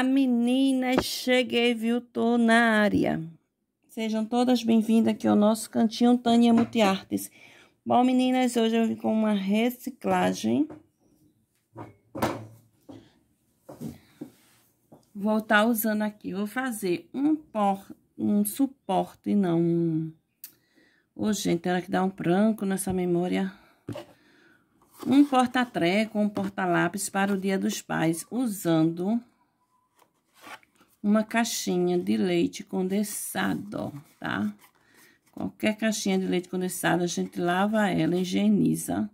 Olá, meninas! Cheguei, viu? Tô na área. Sejam todas bem-vindas aqui ao nosso cantinho Tânia Multiartes. Bom, meninas, hoje eu vim com uma reciclagem. Vou estar tá usando aqui, vou fazer um, por, um suporte, não... Um... Oh, gente, era que dá um branco nessa memória um porta-treco, um porta-lápis para o Dia dos Pais, usando uma caixinha de leite condensado, tá? Qualquer caixinha de leite condensado, a gente lava ela, higieniza,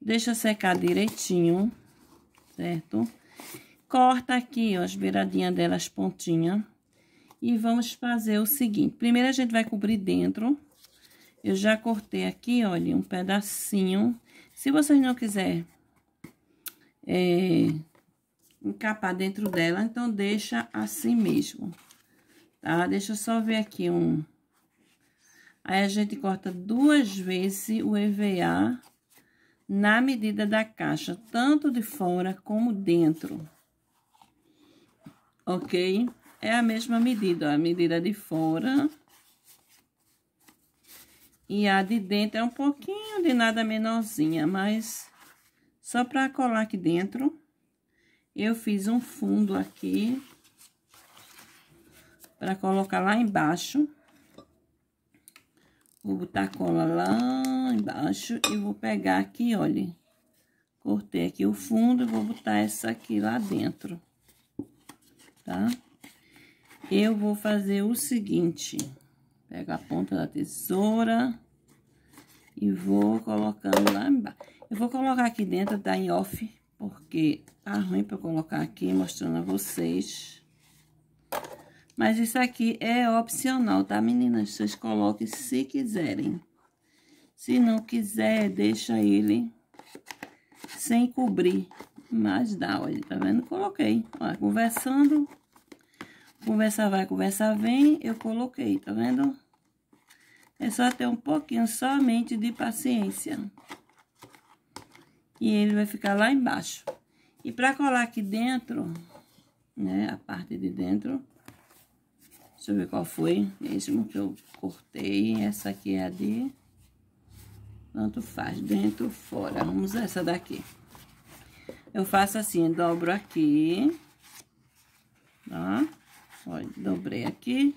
deixa secar direitinho, certo? Corta aqui, ó, as beiradinhas dela, as pontinhas. E vamos fazer o seguinte, primeiro a gente vai cobrir dentro. Eu já cortei aqui, olha, um pedacinho. Se vocês não quiserem é, encapar dentro dela, então deixa assim mesmo, tá? Deixa eu só ver aqui um... Aí, a gente corta duas vezes o EVA na medida da caixa, tanto de fora como dentro, ok? É a mesma medida, ó, a medida de fora... E a de dentro é um pouquinho de nada menorzinha, mas só para colar aqui dentro. Eu fiz um fundo aqui para colocar lá embaixo. Vou botar cola lá embaixo e vou pegar aqui, olha. Cortei aqui o fundo e vou botar essa aqui lá dentro, tá? Eu vou fazer o seguinte, pega a ponta da tesoura e vou colocando lá embaixo. Eu vou colocar aqui dentro, tá em off, porque tá ruim para colocar aqui, mostrando a vocês. Mas isso aqui é opcional, tá, meninas? Vocês coloquem se quiserem. Se não quiser, deixa ele sem cobrir. Mas dá, olha, tá vendo? Coloquei. conversando. Conversa vai, conversa vem, eu coloquei, tá vendo? É só ter um pouquinho somente de paciência. E ele vai ficar lá embaixo. E para colar aqui dentro, né, a parte de dentro, deixa eu ver qual foi, mesmo que eu cortei, essa aqui é a de... Tanto faz, dentro, fora, vamos essa daqui. Eu faço assim, dobro aqui, tá? Olha, dobrei aqui.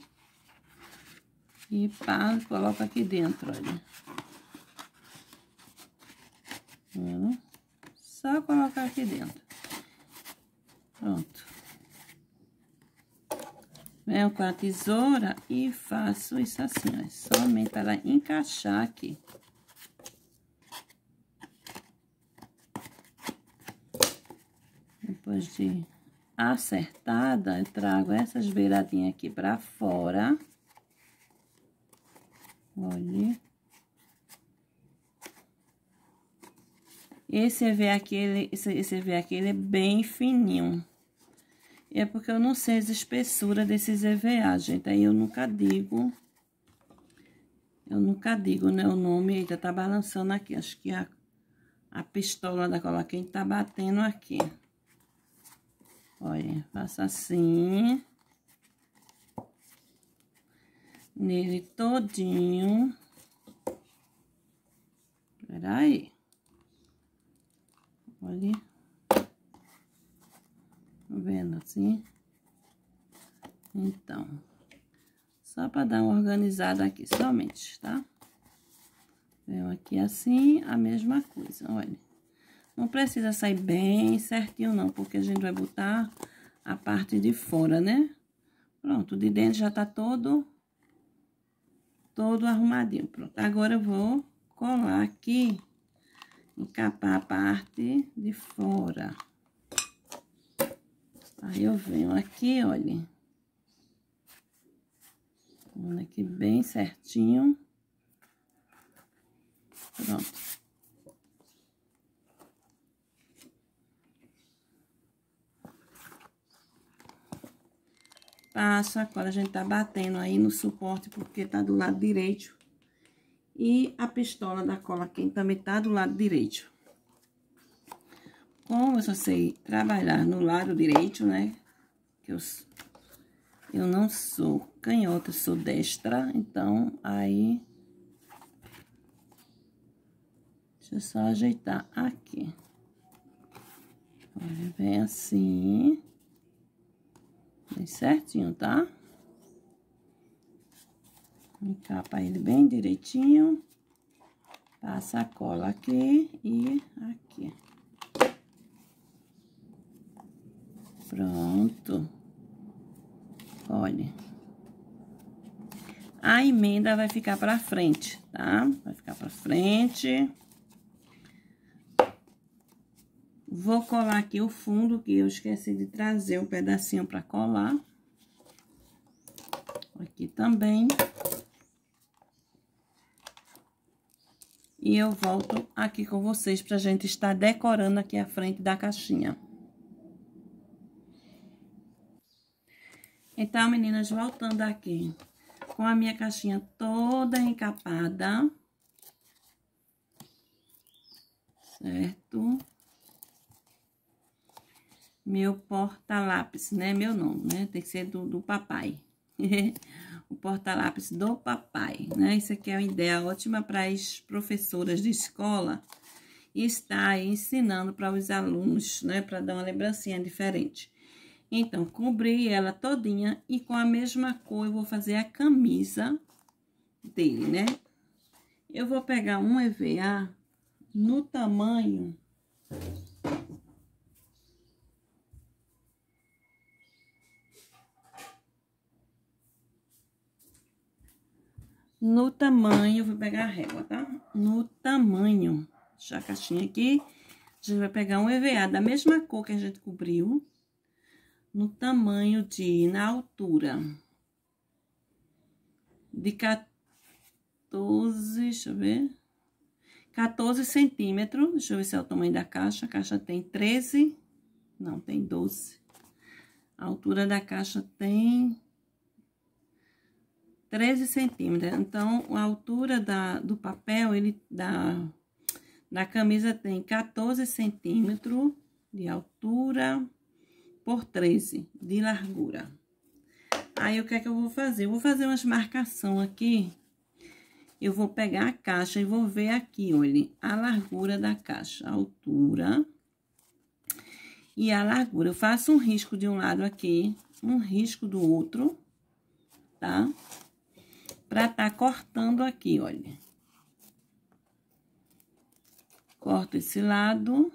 E pá, coloco aqui dentro, olha. Tá Só colocar aqui dentro. Pronto. Venho com a tesoura e faço isso assim, ó. Somente ela encaixar aqui. Depois de acertada, eu trago essas beiradinhas aqui pra fora. Olha. Esse V aqui, esse, esse V aqui, ele é bem fininho é porque eu não sei as espessuras desses EVA, gente. Aí eu nunca digo. Eu nunca digo, né? O nome ainda tá balançando aqui. Acho que a, a pistola da cola quente tá batendo aqui. Olha, faço assim. Nele todinho. Peraí. Olha. Tá vendo assim? Então, só para dar uma organizada aqui, somente, tá? Venho aqui assim, a mesma coisa, olha. Não precisa sair bem certinho, não, porque a gente vai botar a parte de fora, né? Pronto, de dentro já tá todo, todo arrumadinho, pronto. Agora eu vou colar aqui, encapar a parte de fora. Aí eu venho aqui, olha. Vendo aqui bem certinho. Pronto. Passo, agora a gente tá batendo aí no suporte, porque tá do lado direito. E a pistola da cola quem também tá do lado direito. Como eu só sei trabalhar no lado direito, né? Que eu, eu não sou canhota, sou destra, então aí... Deixa eu só ajeitar aqui. Olha, vem é assim. Bem certinho, tá? Encapa ele bem direitinho. Passa a cola aqui e aqui. Pronto. Olha. A emenda vai ficar pra frente, tá? Vai ficar pra frente. Vou colar aqui o fundo, que eu esqueci de trazer um pedacinho pra colar. Aqui também. E eu volto aqui com vocês pra gente estar decorando aqui a frente da caixinha. Então, meninas, voltando aqui com a minha caixinha toda encapada. Certo? Meu porta-lápis, né? Meu nome né? Tem que ser do, do papai. o porta-lápis do papai, né? Isso aqui é uma ideia ótima para as professoras de escola estar ensinando para os alunos, né? Para dar uma lembrancinha diferente. Então, cobri ela todinha e com a mesma cor eu vou fazer a camisa dele, né? Eu vou pegar um EVA no tamanho... No tamanho, vou pegar a régua, tá? No tamanho, já a caixinha aqui, a gente vai pegar um EVA da mesma cor que a gente cobriu no tamanho de, na altura de 14, deixa eu ver, 14 centímetros, deixa eu ver se é o tamanho da caixa, a caixa tem 13, não, tem 12. A altura da caixa tem 13 centímetros, então, a altura da, do papel, ele, da, da camisa tem 14 centímetros de altura, por 13 de largura. Aí, o que é que eu vou fazer? Eu vou fazer umas marcação aqui. Eu vou pegar a caixa e vou ver aqui, olha, a largura da caixa, a altura e a largura. Eu faço um risco de um lado aqui, um risco do outro, tá? Pra tá cortando aqui, olha. Corto esse lado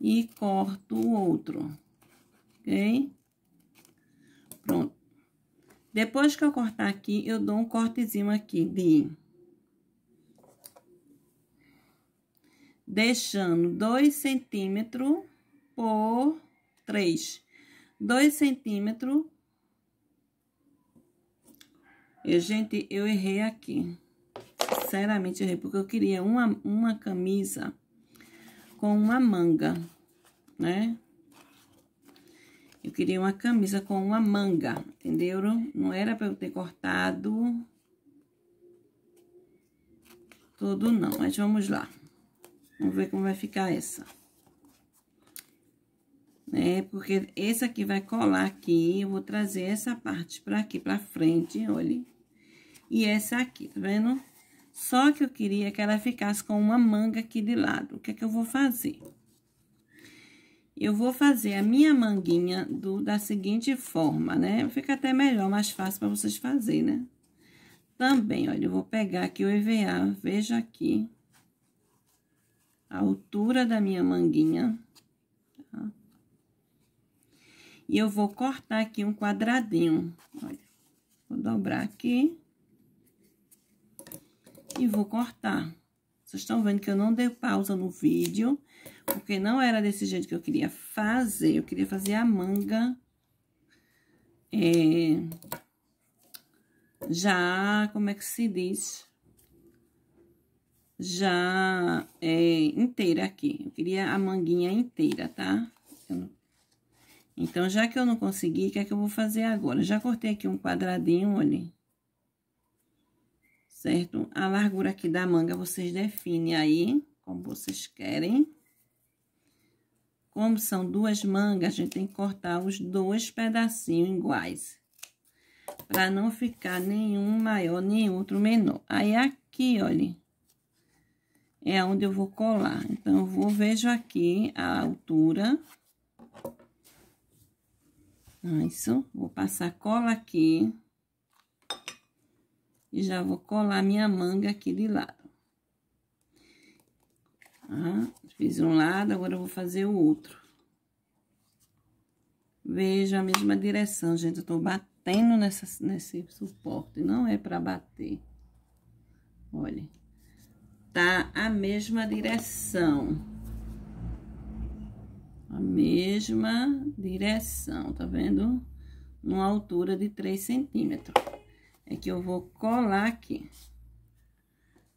e corto o outro, ok? Pronto. Depois que eu cortar aqui, eu dou um cortezinho aqui de... Deixando dois centímetros por três. Dois centímetros. Eu, gente, eu errei aqui. Sinceramente, errei, porque eu queria uma, uma camisa com uma manga, né? Eu queria uma camisa com uma manga, entenderam? Não era para eu ter cortado todo não, mas vamos lá. Vamos ver como vai ficar essa. Né? Porque esse aqui vai colar aqui, eu vou trazer essa parte pra aqui, pra frente, olha. E essa aqui, tá vendo? Só que eu queria que ela ficasse com uma manga aqui de lado. O que é que eu vou fazer? Eu vou fazer a minha manguinha do, da seguinte forma, né? Fica até melhor, mais fácil para vocês fazerem, né? Também, olha, eu vou pegar aqui o EVA, veja aqui a altura da minha manguinha. Tá? E eu vou cortar aqui um quadradinho, olha. Vou dobrar aqui e vou cortar. Vocês estão vendo que eu não dei pausa no vídeo, porque não era desse jeito que eu queria fazer. Eu queria fazer a manga é, já, como é que se diz? Já é, inteira aqui. Eu queria a manguinha inteira, tá? Então, já que eu não consegui, o que é que eu vou fazer agora? já cortei aqui um quadradinho, olha certo? A largura aqui da manga, vocês definem aí como vocês querem. Como são duas mangas, a gente tem que cortar os dois pedacinhos iguais. Pra não ficar nenhum maior, nem outro menor. Aí, aqui, olha, é onde eu vou colar. Então, eu vou, vejo aqui a altura. Isso, vou passar cola aqui. E já vou colar minha manga aqui de lado. Tá? Fiz um lado, agora vou fazer o outro. Veja a mesma direção, gente. Eu tô batendo nessa, nesse suporte, não é pra bater. Olha, tá a mesma direção. A mesma direção, tá vendo? Numa altura de 3 centímetros é que eu vou colar aqui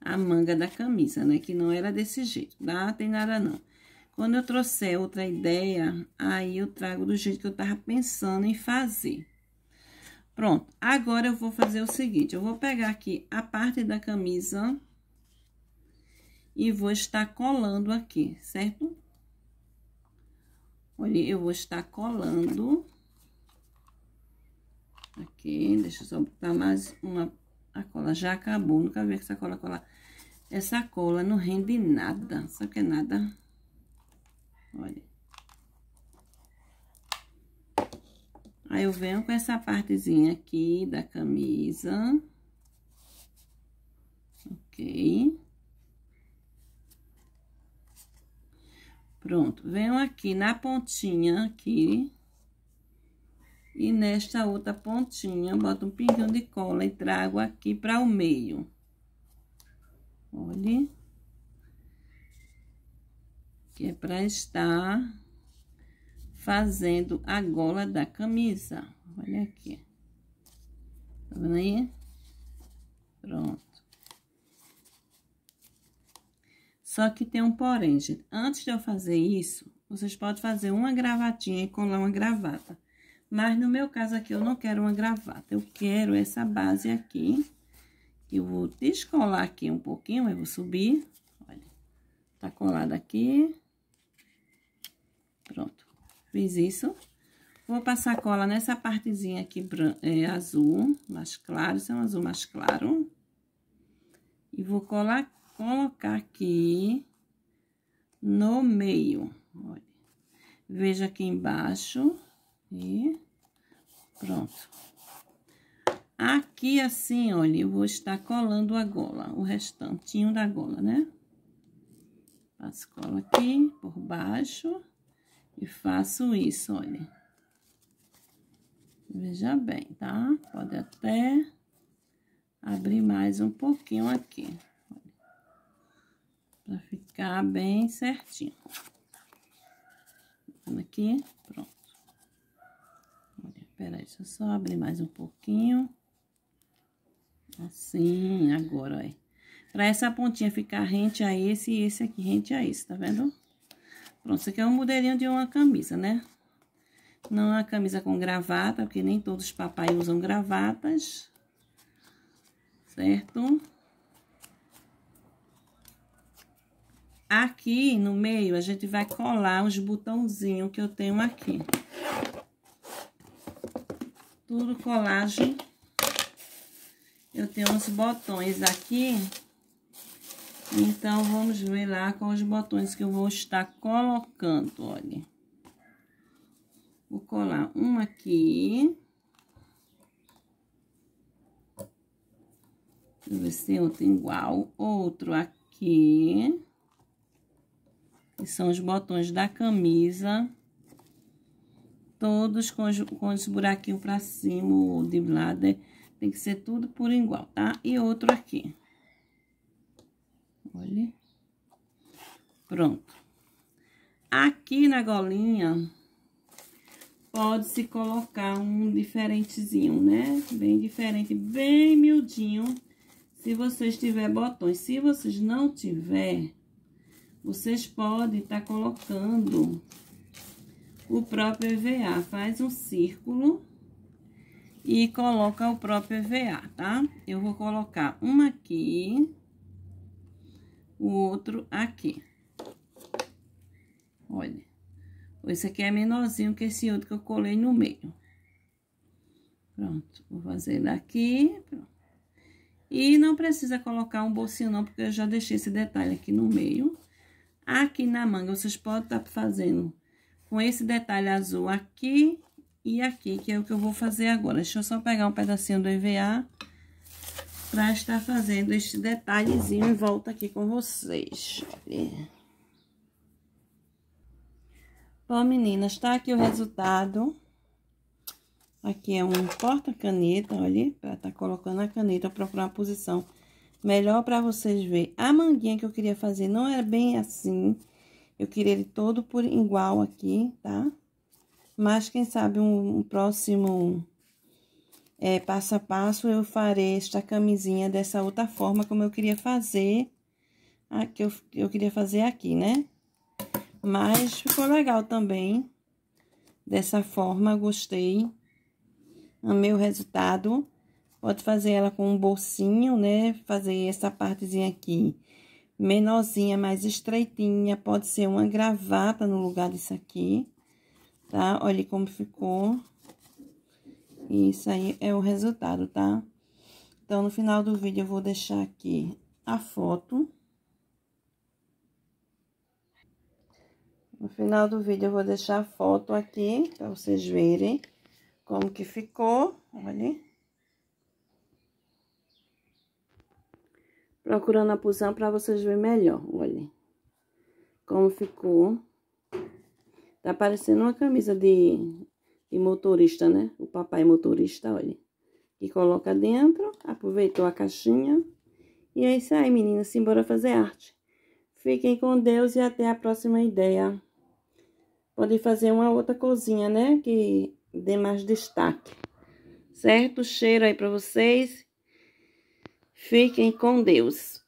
a manga da camisa, né? Que não era desse jeito, tá? Tem nada não. Quando eu trouxer outra ideia, aí eu trago do jeito que eu tava pensando em fazer. Pronto, agora eu vou fazer o seguinte, eu vou pegar aqui a parte da camisa e vou estar colando aqui, certo? Olha, eu vou estar colando aqui. Deixa eu só botar mais uma... A cola já acabou, nunca vi essa cola colar. Essa cola não rende nada, só que é nada. Olha. Aí, eu venho com essa partezinha aqui da camisa. Ok. Pronto. Venho aqui na pontinha aqui e nesta outra pontinha, boto um pinguinho de cola e trago aqui para o meio. Olhe. Que é para estar fazendo a gola da camisa. Olha aqui. Tá vendo aí? Pronto. Só que tem um porém, gente. Antes de eu fazer isso, vocês podem fazer uma gravatinha e colar uma gravata. Mas no meu caso aqui, eu não quero uma gravata, eu quero essa base aqui. Eu vou descolar aqui um pouquinho, eu vou subir. Olha, tá colado aqui. Pronto, fiz isso. Vou passar cola nessa partezinha aqui é, azul, mais claro, isso é um azul mais claro. E vou colar, colocar aqui no meio, olha. Veja aqui embaixo, e pronto. Aqui assim, olha, eu vou estar colando a gola, o restantinho da gola, né? Faço cola aqui por baixo e faço isso, olha. Veja bem, tá? Pode até abrir mais um pouquinho aqui, para ficar bem certinho. Aqui, pronto. Peraí, deixa eu só abrir mais um pouquinho. Assim, agora, ó. Pra essa pontinha ficar rente a esse e esse aqui rente a esse, tá vendo? Pronto, isso aqui é um modelinho de uma camisa, né? Não é uma camisa com gravata, porque nem todos os papais usam gravatas. Certo? Aqui no meio, a gente vai colar os botãozinhos que eu tenho aqui tudo colagem. Eu tenho uns botões aqui. Então, vamos ver lá com os botões que eu vou estar colocando, olha. Vou colar um aqui. Deixa eu ver se tem outro igual. Outro aqui. Que são os botões da camisa todos com os, com os buraquinhos pra cima, ou de lado é, tem que ser tudo por igual, tá? E outro aqui. Olha. Pronto. Aqui na golinha, pode-se colocar um diferentezinho, né? Bem diferente, bem miudinho, se vocês tiver botões. Se vocês não tiver, vocês podem estar tá colocando o próprio EVA. Faz um círculo e coloca o próprio EVA, tá? Eu vou colocar um aqui, o outro aqui. Olha, esse aqui é menorzinho que esse outro que eu colei no meio. Pronto, vou fazer daqui, E não precisa colocar um bolsinho não, porque eu já deixei esse detalhe aqui no meio. Aqui na manga, vocês podem estar tá fazendo com esse detalhe azul aqui e aqui, que é o que eu vou fazer agora. Deixa eu só pegar um pedacinho do EVA para estar fazendo este detalhezinho em volta aqui com vocês. Olha. Bom, meninas, tá aqui o resultado. Aqui é um porta-caneta, olha, pra tá colocando a caneta, procurar uma posição melhor para vocês verem. A manguinha que eu queria fazer não era bem assim, eu queria ele todo por igual aqui, tá? Mas, quem sabe, um, um próximo é, passo a passo, eu farei esta camisinha dessa outra forma, como eu queria fazer. A que eu, eu queria fazer aqui, né? Mas ficou legal também. Dessa forma, gostei. Amei o resultado. Pode fazer ela com um bolsinho, né? Fazer essa partezinha aqui menorzinha, mais estreitinha, pode ser uma gravata no lugar disso aqui, tá? Olha como ficou. E isso aí é o resultado, tá? Então, no final do vídeo, eu vou deixar aqui a foto. No final do vídeo, eu vou deixar a foto aqui, para vocês verem como que ficou, olha. procurando a posição para vocês verem melhor. Olhem como ficou. Tá parecendo uma camisa de, de motorista, né? O papai motorista, olha. E coloca dentro, aproveitou a caixinha. E é isso aí, meninas. Simbora fazer arte. Fiquem com Deus e até a próxima ideia. Pode fazer uma outra cozinha, né? Que dê mais destaque. Certo? Cheiro aí pra vocês. Fiquem com Deus.